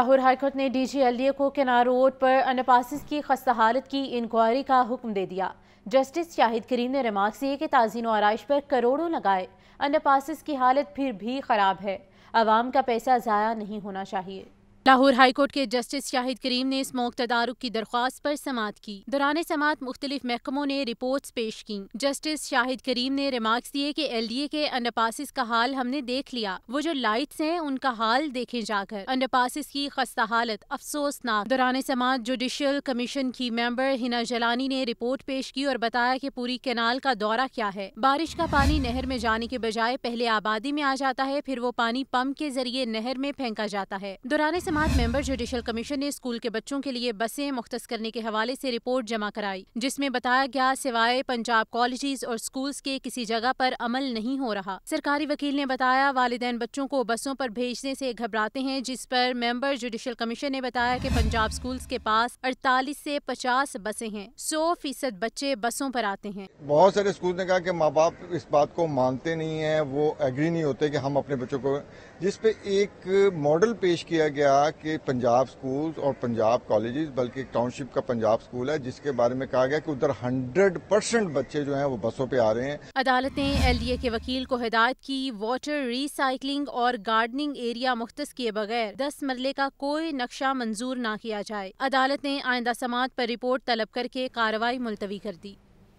Lahore high court ने ए को केनार road पर अनपासिस की खस्ता हालत की इंक्वायरी का हुक्म दे दिया जस्टिस शाहिद करीम ने रिमार्क दिए कि ताजीन और आरइश पर करोड़ों लगाए अनपासिस की हालत फिर भी ख़राब है आवाम का पैसा ज़ाया नहीं होना चाहिए लाहौर हाईकोर्ट के जस्टिस शाहिद करीम ने स्मोक तदारक की दरख्वास्त पर समात की दौरान समात मुख्तलिफ महकमों ने रिपोर्ट्स पेश की जस्टिस शाहिद करीम ने रिमार्क्स दिए कि एलडीए के अंडरपासिस का हाल हमने देख लिया वो जो लाइट्स हैं उनका हाल देखे जाकर अंडरपासिस की खस्ता हालत अफसोसनाक दौरान समात जुडिशल कमीशन की मेम्बर हिना जलानी ने रिपोर्ट पेश की और बताया कि पूरी कैनाल का दौरा क्या है बारिश का पानी नहर में जाने के बजाय पहले आबादी में आ जाता है फिर वो पानी पंप के जरिए नहर में फेंका जाता है दौरान समाज मेंबर जुडिशल कमीशन ने स्कूल के बच्चों के लिए बसें मुख्त करने के हवाले से रिपोर्ट जमा कराई जिसमें बताया गया सिवाय पंजाब कॉलेजेस और स्कूल्स के किसी जगह पर अमल नहीं हो रहा सरकारी वकील ने बताया वालदेन बच्चों को बसों पर भेजने से घबराते हैं जिस पर मेंबर जुडिशल कमीशन ने बताया कि पंजाब स्कूल्स के पास 48 से 50 बसें हैं 100 फीसद बच्चे बसों पर आते हैं बहुत सारे स्कूल ने कहा कि माँ बाप इस बात को मानते नहीं है वो एग्री नहीं होते कि हम अपने बच्चों को जिसपे एक मॉडल पेश किया गया कहा कि पंजाब स्कूल्स और पंजाब कॉलेजेस बल्कि एक टाउनशिप का पंजाब स्कूल है जिसके बारे में कहा गया कि उधर 100 परसेंट बच्चे जो हैं वो बसों पे आ रहे हैं अदालत ने एल के वकील को हिदायत की वाटर रिसाइकलिंग और गार्डनिंग एरिया मुख्त किए बगैर दस मरले का कोई नक्शा मंजूर न किया जाए अदालत ने आइंदा समात आरोप रिपोर्ट तलब करके कार्रवाई मुलतवी कर दी